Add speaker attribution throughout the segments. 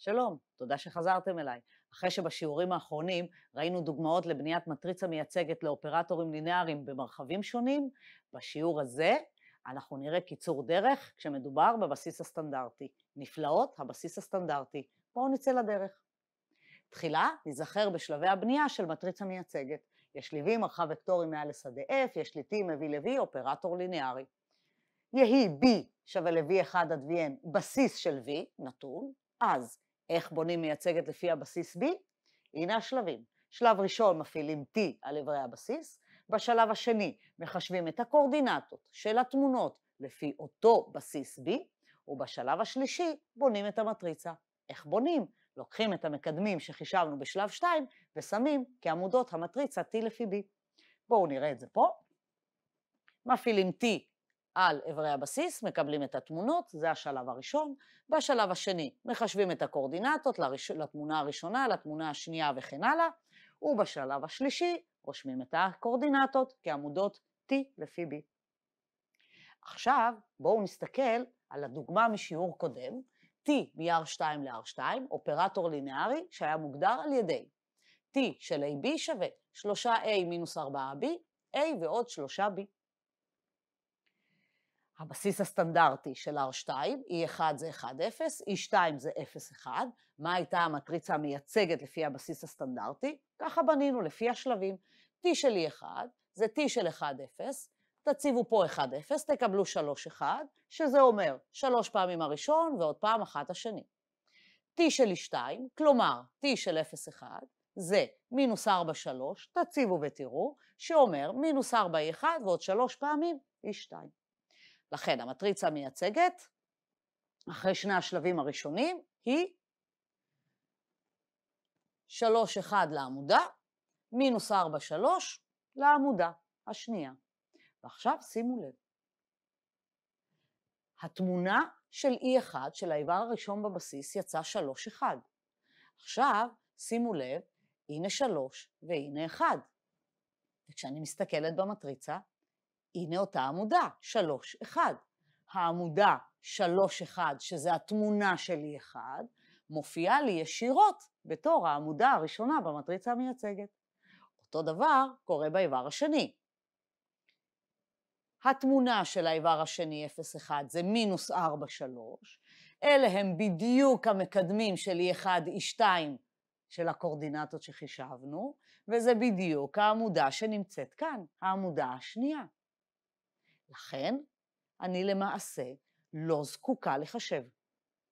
Speaker 1: שלום, תודה שחזרתם אליי. אחרי שבשיעורים האחרונים ראינו דוגמאות לבניית מטריצה מייצגת לאופרטורים לינאריים במרחבים שונים, בשיעור הזה אנחנו נראה קיצור דרך כשמדובר בבסיס הסטנדרטי. נפלאות הבסיס הסטנדרטי. בואו נצא לדרך. תחילה ניזכר בשלבי הבנייה של מטריצה מייצגת. יש לי V מרחב וקטורי מעל לשדה F, יש לי T מ-V ל-V, אופרטור לינארי. יהי B שווה ל-V1 עד Vn בסיס של V, נתון, אז איך בונים מייצגת לפי הבסיס B? הנה השלבים. שלב ראשון מפעילים T על איברי הבסיס, בשלב השני מחשבים את הקורדינטות של התמונות לפי אותו בסיס B, ובשלב השלישי בונים את המטריצה. איך בונים? לוקחים את המקדמים שחישבנו בשלב 2 ושמים כעמודות המטריצה T לפי B. בואו נראה את זה פה. מפעילים T על איברי הבסיס, מקבלים את התמונות, זה השלב הראשון. בשלב השני, מחשבים את הקורדינטות לראש... לתמונה הראשונה, לתמונה השנייה וכן הלאה. ובשלב השלישי, רושמים את הקורדינטות כעמודות T לפי B. עכשיו, בואו נסתכל על הדוגמה משיעור קודם, T מ-R2 ל-R2, אופרטור לינארי שהיה מוגדר על ידי T של AB שווה 3A מינוס 4B, A ועוד 3B. הבסיס הסטנדרטי של R2, E1 זה 1-0, E2 זה 0-1, מה הייתה המטריצה המייצגת לפי הבסיס הסטנדרטי? ככה בנינו, לפי השלבים. T של E1 זה T של 1-0, תציבו פה 1-0, תקבלו 3-1, שזה אומר שלוש פעמים הראשון ועוד פעם אחת השני. T של E2, כלומר T של 0-1, זה מינוס 4-3, תציבו ותראו, שאומר מינוס 4 1 e ועוד שלוש פעמים E2. לכן המטריצה המייצגת, אחרי שני השלבים הראשונים, היא 3-1 לעמודה, מינוס 4-3 לעמודה השנייה. ועכשיו שימו לב, התמונה של E1, של האיבר הראשון בבסיס, יצאה 3-1. עכשיו, שימו לב, הנה 3 והנה 1. וכשאני מסתכלת במטריצה, הנה אותה עמודה, 3-1. העמודה 3-1, שזה התמונה שלי 1, מופיעה לי ישירות בתור העמודה הראשונה במטריצה המייצגת. אותו דבר קורה באיבר השני. התמונה של האיבר השני 0-1 זה מינוס 4-3, אלה הם בדיוק המקדמים של E1, E2 של הקורדינטות שחישבנו, וזה בדיוק העמודה שנמצאת כאן, העמודה השנייה. לכן, אני למעשה לא זקוקה לחשב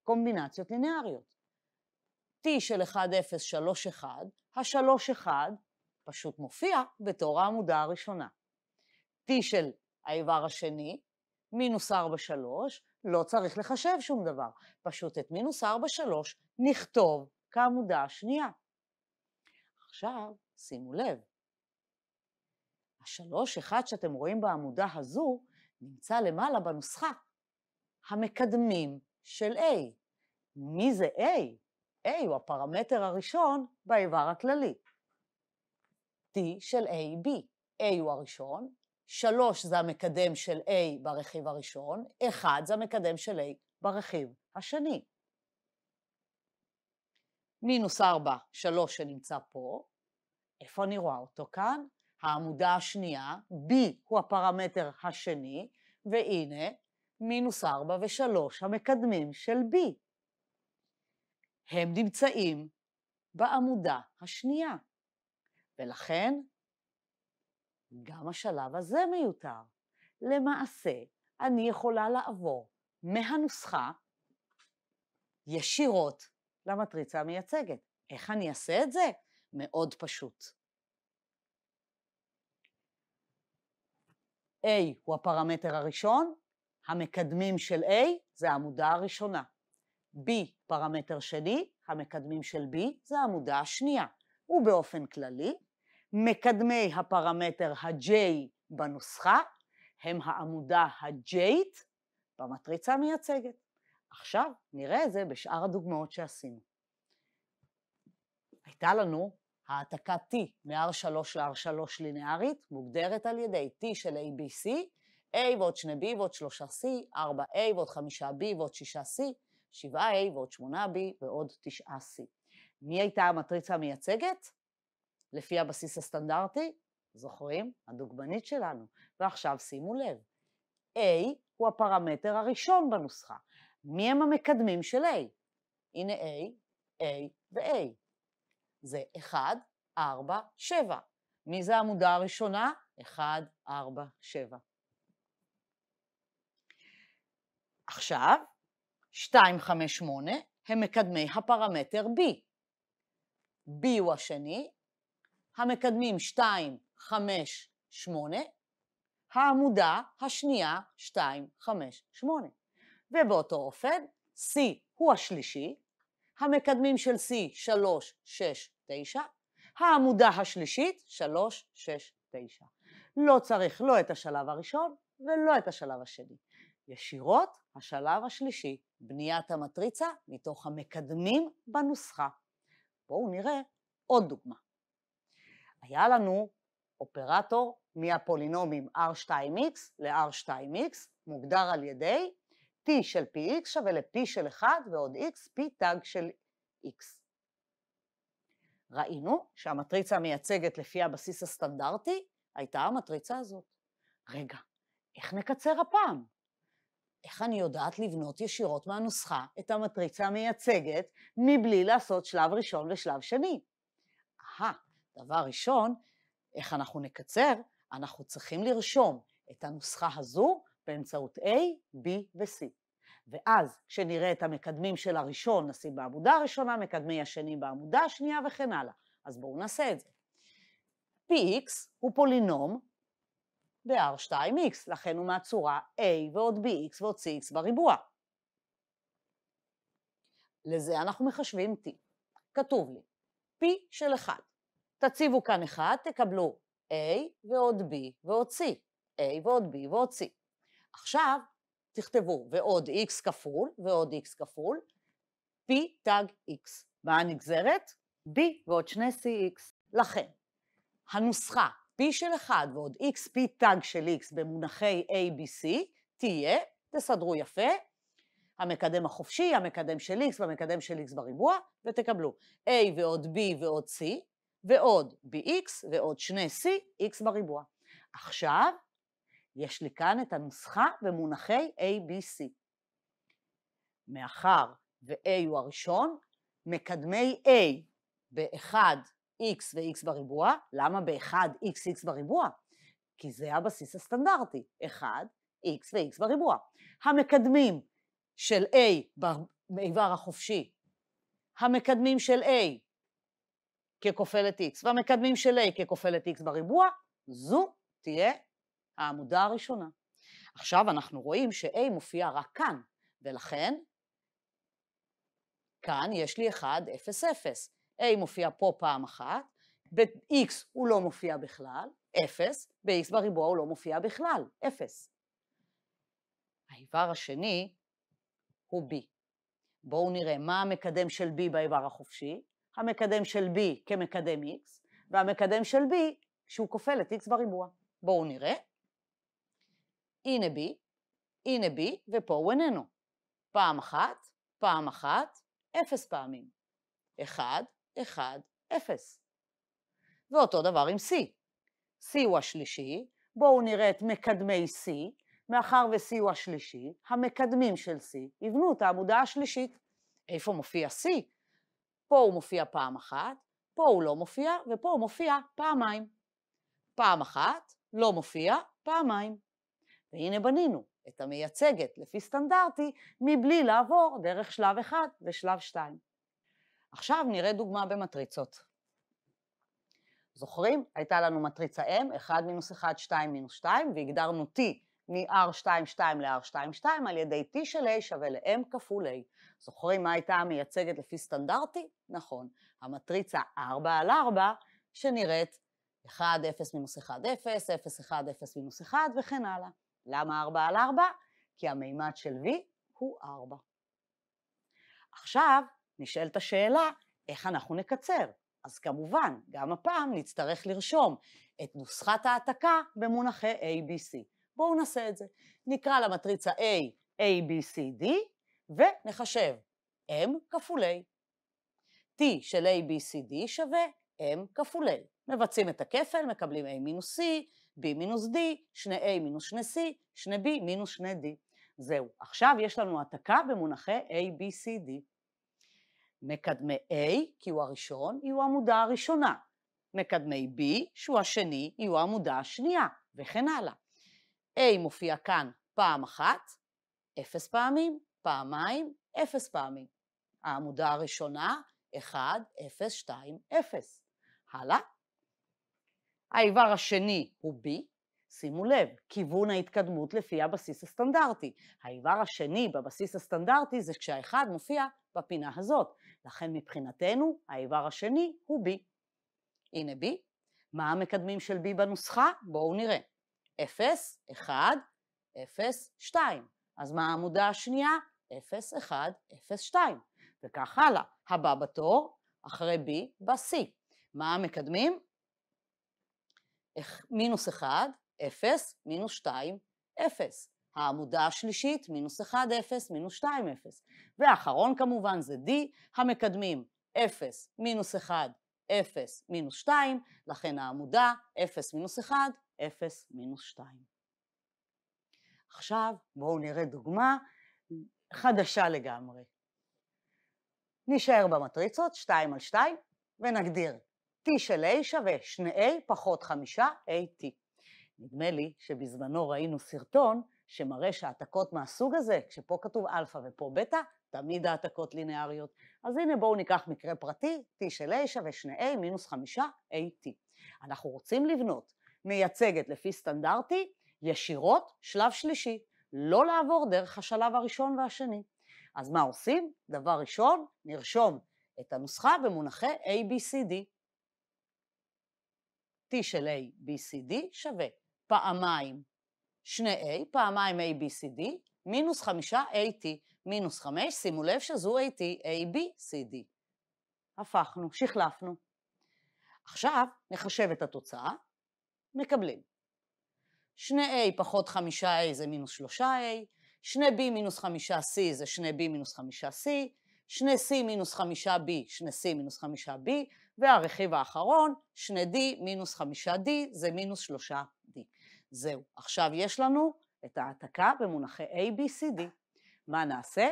Speaker 1: קומבינציות לינאריות. T של 1, 0, 3, 1, ה 3 1 פשוט מופיע בתור העמודה הראשונה. T של האיבר השני, מינוס 4, 3, לא צריך לחשב שום דבר, פשוט את מינוס 4, 3 נכתוב כעמודה השנייה. עכשיו, שימו לב, השלוש אחד שאתם רואים בעמודה הזו, נמצא למעלה בנוסחה. המקדמים של A. מי זה A? A הוא הפרמטר הראשון באיבר הכללי. T של AB. A הוא הראשון, 3 זה המקדם של A ברכיב הראשון, 1 זה המקדם של A ברכיב השני. מינוס 4, 3 שנמצא פה, איפה אני רואה אותו כאן? העמודה השנייה, B הוא הפרמטר השני, והנה מינוס 4 ו-3 המקדמים של B. הם נמצאים בעמודה השנייה, ולכן גם השלב הזה מיותר. למעשה, אני יכולה לעבור מהנוסחה ישירות למטריצה המייצגת. איך אני אעשה את זה? מאוד פשוט. A הוא הפרמטר הראשון, המקדמים של A זה העמודה הראשונה. B פרמטר שני, המקדמים של B זה העמודה השנייה. ובאופן כללי, מקדמי הפרמטר ה-J בנוסחה הם העמודה ה-Jית במטריצה המייצגת. עכשיו נראה את זה בשאר הדוגמאות שעשינו. הייתה לנו העתקת T מ r 3 ל r 3 לינארית מוגדרת על ידי T של ABC, A ועוד 2B ועוד 3C, 4A ועוד 5B ועוד 6C, 7A ועוד 8B ועוד 9C. מי הייתה המטריצה המייצגת? לפי הבסיס הסטנדרטי, זוכרים? הדוגמנית שלנו. ועכשיו שימו לב, A הוא הפרמטר הראשון בנוסחה. מי הם המקדמים של A? הנה A, A ו-A. זה 1, 4, 7. מי זה העמודה הראשונה? 1, 4, 7. עכשיו, 2, 5, 8 הם מקדמי הפרמטר B. B הוא השני, המקדמים 2, 5, 8, העמודה השנייה 2, 5, 8. ובאותו אופן, C הוא השלישי, המקדמים של C 3, 6, 9, העמודה השלישית 3, 6, 9. לא צריך לא את השלב הראשון ולא את השלב השני. ישירות השלב השלישי, בניית המטריצה מתוך המקדמים בנוסחה. בואו נראה עוד דוגמה. היה לנו אופרטור מהפולינומים R2x ל-R2x, מוגדר על ידי t של px שווה ל-p של 1 ועוד x, p תג של x. ראינו שהמטריצה המייצגת לפי הבסיס הסטנדרטי הייתה המטריצה הזאת. רגע, איך נקצר הפעם? איך אני יודעת לבנות ישירות מהנוסחה את המטריצה המייצגת מבלי לעשות שלב ראשון ושלב שני? אהה, דבר ראשון, איך אנחנו נקצר? אנחנו צריכים לרשום את הנוסחה הזו באמצעות A, B ו-C. ואז כשנראה את המקדמים של הראשון, נשים בעמודה הראשונה, מקדמי השני בעמודה השנייה וכן הלאה. אז בואו נעשה את זה. px הוא פולינום ב-r2x, לכן הוא מהצורה a ועוד bx ועוד cx בריבוע. לזה אנחנו מחשבים t. כתוב לי, p של 1. תציבו כאן 1, תקבלו a ועוד b ועוד c, a ועוד b ועוד c. עכשיו, תכתבו ועוד x כפול ועוד x כפול, p תג x. מה הנגזרת? b ועוד שני cx. לכן, הנוסחה p של 1 ועוד x p תג של x במונחי a, b, c, תהיה, תסדרו יפה, המקדם החופשי, המקדם של x והמקדם של x בריבוע, ותקבלו a ועוד b ועוד c, ועוד bx ועוד שני c, x בריבוע. עכשיו, יש לי כאן את הנוסחה במונחי A, B, C. מאחר ו-A הוא הראשון, מקדמי A ב-1x ו-x בריבוע, למה ב 1 x בריבוע? כי זה הבסיס הסטנדרטי, 1x ו-x בריבוע. המקדמים של A באיבר החופשי, המקדמים של A ככופלת x והמקדמים של A ככופלת x בריבוע, זו תהיה העמודה הראשונה. עכשיו אנחנו רואים ש-A מופיע רק כאן, ולכן כאן יש לי 1, 0, 0. A מופיע פה פעם אחת, ב-X הוא לא מופיע בכלל, 0, ב-X בריבוע הוא לא מופיע בכלל, 0. האיבר השני הוא B. בואו נראה מה המקדם של B באיבר החופשי, המקדם של B כמקדם X, והמקדם של B שהוא כופל את X בריבוע. בואו נראה. הנה בי, הנה בי, ופה הוא איננו. פעם אחת, פעם אחת, אפס פעמים. אחד, אחד, אפס. ואותו דבר עם C. C הוא השלישי, בואו נראה את מקדמי C, מאחר ו-C הוא השלישי, המקדמים של C יבנו את העמודה השלישית. איפה מופיע C? פה הוא מופיע פעם אחת, פה הוא לא מופיע, ופה הוא מופיע פעמיים. פעם אחת, לא מופיע, פעמיים. והנה בנינו את המייצגת לפי סטנדרטי, מבלי לעבור דרך שלב אחד ושלב שתיים. עכשיו נראה דוגמה במטריצות. זוכרים? הייתה לנו מטריצה M, 1 מינוס 1, 2 מינוס 2, והגדרנו T מ-R22 ל-R22 על ידי T של A שווה ל-M כפול A. זוכרים מה הייתה המייצגת לפי סטנדרטי? נכון, המטריצה 4 על 4 שנראית 1, 0 מינוס 1, 0, 0, 1, 0 מינוס 1 וכן הלאה. למה 4 על 4? כי המימד של V הוא 4. עכשיו נשאלת השאלה, איך אנחנו נקצר? אז כמובן, גם הפעם נצטרך לרשום את נוסחת ההעתקה במונחי ABC. בואו נעשה את זה. נקרא למטריצה A, A, B, C, D, ונחשב M כפול A. T של A, B, C, D שווה M כפול A. מבצעים את הכפל, מקבלים A מינוס C, b מינוס d, שני a מינוס שני c, שני b מינוס שני d. זהו, עכשיו יש לנו העתקה במונחי a, b, c, d. מקדמי a, כי הוא הראשון, יהיו העמודה הראשונה. מקדמי b, שהוא השני, יהיו העמודה השנייה, וכן הלאה. a מופיע כאן פעם אחת, אפס פעמים, פעמיים, אפס פעמים. העמודה הראשונה, 1, 0, 2, 0. הלאה. האיבר השני הוא B, שימו לב, כיוון ההתקדמות לפי הבסיס הסטנדרטי. האיבר השני בבסיס הסטנדרטי זה כשהאחד מופיע בפינה הזאת. לכן מבחינתנו האיבר השני הוא B. הנה B. מה המקדמים של B בנוסחה? בואו נראה. 0, 1, 0, 2. אז מה העמודה השנייה? 0, 1, 0, 2. וכך הלאה. הבא בתור, אחרי B, ב C. מה המקדמים? מינוס 1, 0, מינוס 2, 0. העמודה השלישית, מינוס 1, 0, מינוס 2, 0. והאחרון כמובן זה D, המקדמים 0, מינוס 1, 0, מינוס 2, לכן העמודה 0, מינוס 1, 0, מינוס 2. עכשיו בואו נראה דוגמה חדשה לגמרי. נישאר במטריצות 2 על 2 ונגדיר T של A שווה שני a פחות 5AT. נדמה לי שבזמנו ראינו סרטון שמראה שהעתקות מהסוג הזה, כשפה כתוב אלפא ופה בטא, תמיד העתקות לינאריות. אז הנה בואו ניקח מקרה פרטי, T של A שווה שני a מינוס 5AT. אנחנו רוצים לבנות מייצגת לפי סטנדרטי ישירות שלב שלישי, לא לעבור דרך השלב הראשון והשני. אז מה עושים? דבר ראשון, נרשום את הנוסחה במונחי ABCD. T של A, B, C, D שווה פעמיים 2A, פעמיים A, B, C, D, מינוס 5 A, T, מינוס 5, שימו לב שזו A, T, A, B, C, D. הפכנו, שחלפנו. עכשיו נחשב את התוצאה, מקבלים. 2A פחות 5A זה מינוס 3A, 2B מינוס 5C זה 2B מינוס 5C, 2C מינוס 5B, 2C מינוס 5B, והרכיב האחרון, 2D מינוס 5D זה מינוס 3D. זהו. עכשיו יש לנו את ההעתקה במונחי A, B, C, D. מה נעשה?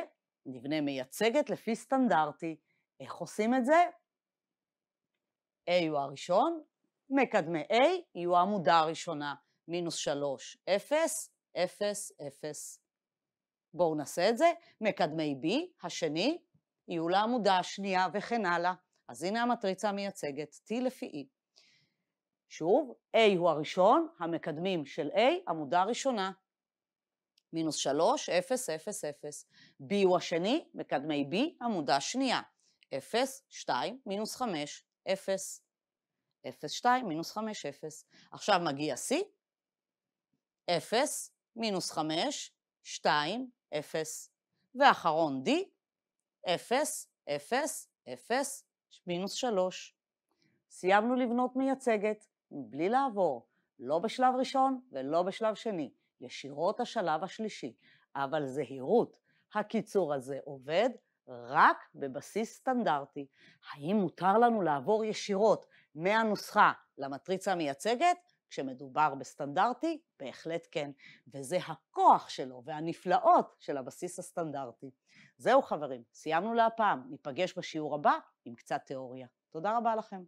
Speaker 1: נבנה מייצגת לפי סטנדרטי. איך עושים את זה? A הוא הראשון, מקדמי A יהיו e העמודה הראשונה, מינוס 3, 0, 0, 0. בואו נעשה את זה, מקדמי B, השני, יהיו e לעמודה השנייה וכן הלאה. אז הנה המטריצה מייצגת T לפי E. שוב, A הוא הראשון, המקדמים של A, עמודה ראשונה. מינוס 3, 0, 0, 0. B הוא השני, מקדמי B, עמודה שנייה. 0, 2, מינוס 5, 0. 0, 2, מינוס 5, 0. עכשיו מגיע C, 0, מינוס 5, 2, 0. ואחרון D, 0, 0, 0, מינוס שלוש. סיימנו לבנות מייצגת, מבלי לעבור, לא בשלב ראשון ולא בשלב שני, ישירות השלב השלישי. אבל זהירות, הקיצור הזה עובד רק בבסיס סטנדרטי. האם מותר לנו לעבור ישירות מהנוסחה למטריצה המייצגת? כשמדובר בסטנדרטי, בהחלט כן, וזה הכוח שלו והנפלאות של הבסיס הסטנדרטי. זהו חברים, סיימנו להפעם, ניפגש בשיעור הבא עם קצת תיאוריה. תודה רבה לכם.